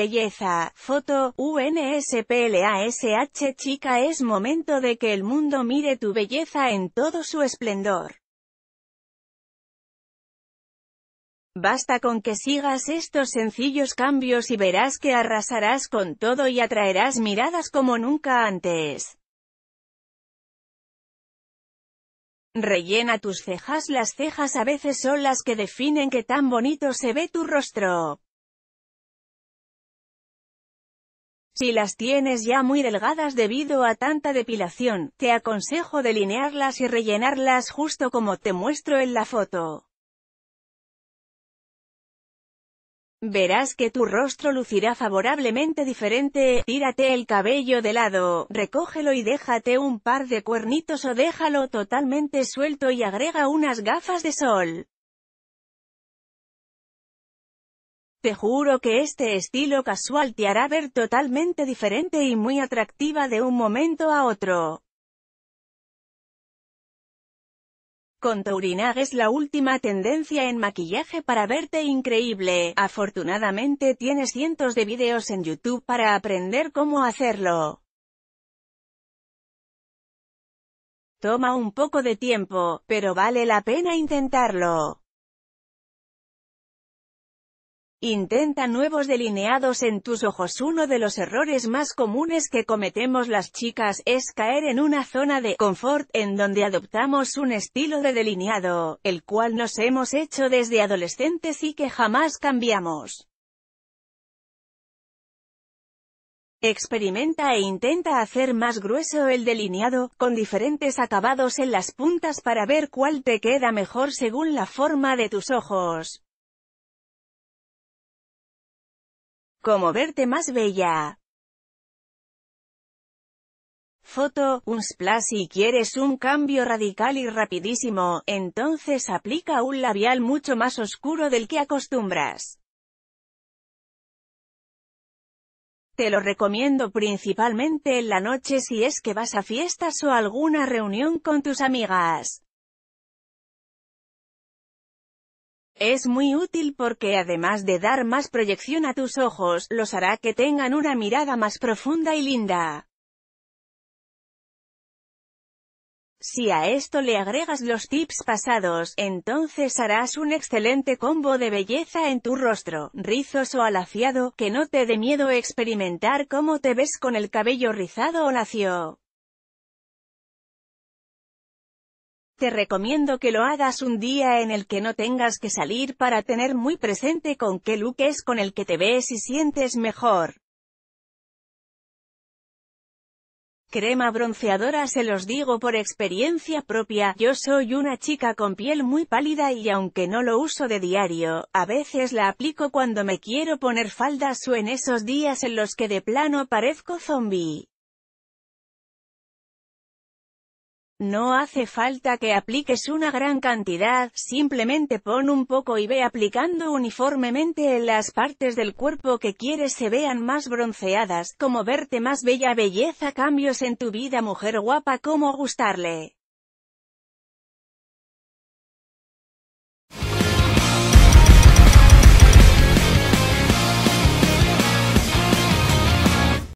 Belleza, foto, UNSPLASH chica es momento de que el mundo mire tu belleza en todo su esplendor. Basta con que sigas estos sencillos cambios y verás que arrasarás con todo y atraerás miradas como nunca antes. Rellena tus cejas Las cejas a veces son las que definen qué tan bonito se ve tu rostro. Si las tienes ya muy delgadas debido a tanta depilación, te aconsejo delinearlas y rellenarlas justo como te muestro en la foto. Verás que tu rostro lucirá favorablemente diferente, tírate el cabello de lado, recógelo y déjate un par de cuernitos o déjalo totalmente suelto y agrega unas gafas de sol. Te juro que este estilo casual te hará ver totalmente diferente y muy atractiva de un momento a otro. Contouring es la última tendencia en maquillaje para verte increíble. Afortunadamente tienes cientos de videos en YouTube para aprender cómo hacerlo. Toma un poco de tiempo, pero vale la pena intentarlo. Intenta nuevos delineados en tus ojos. Uno de los errores más comunes que cometemos las chicas es caer en una zona de confort en donde adoptamos un estilo de delineado, el cual nos hemos hecho desde adolescentes y que jamás cambiamos. Experimenta e intenta hacer más grueso el delineado, con diferentes acabados en las puntas para ver cuál te queda mejor según la forma de tus ojos. Como verte más bella. Foto, un splash si quieres un cambio radical y rapidísimo, entonces aplica un labial mucho más oscuro del que acostumbras. Te lo recomiendo principalmente en la noche si es que vas a fiestas o alguna reunión con tus amigas. Es muy útil porque además de dar más proyección a tus ojos, los hará que tengan una mirada más profunda y linda. Si a esto le agregas los tips pasados, entonces harás un excelente combo de belleza en tu rostro, rizos o alaciado, que no te dé miedo experimentar cómo te ves con el cabello rizado o lacio. Te recomiendo que lo hagas un día en el que no tengas que salir para tener muy presente con qué look es con el que te ves y sientes mejor. Crema bronceadora se los digo por experiencia propia, yo soy una chica con piel muy pálida y aunque no lo uso de diario, a veces la aplico cuando me quiero poner faldas o en esos días en los que de plano parezco zombie. No hace falta que apliques una gran cantidad, simplemente pon un poco y ve aplicando uniformemente en las partes del cuerpo que quieres se vean más bronceadas, como verte más bella belleza cambios en tu vida mujer guapa como gustarle.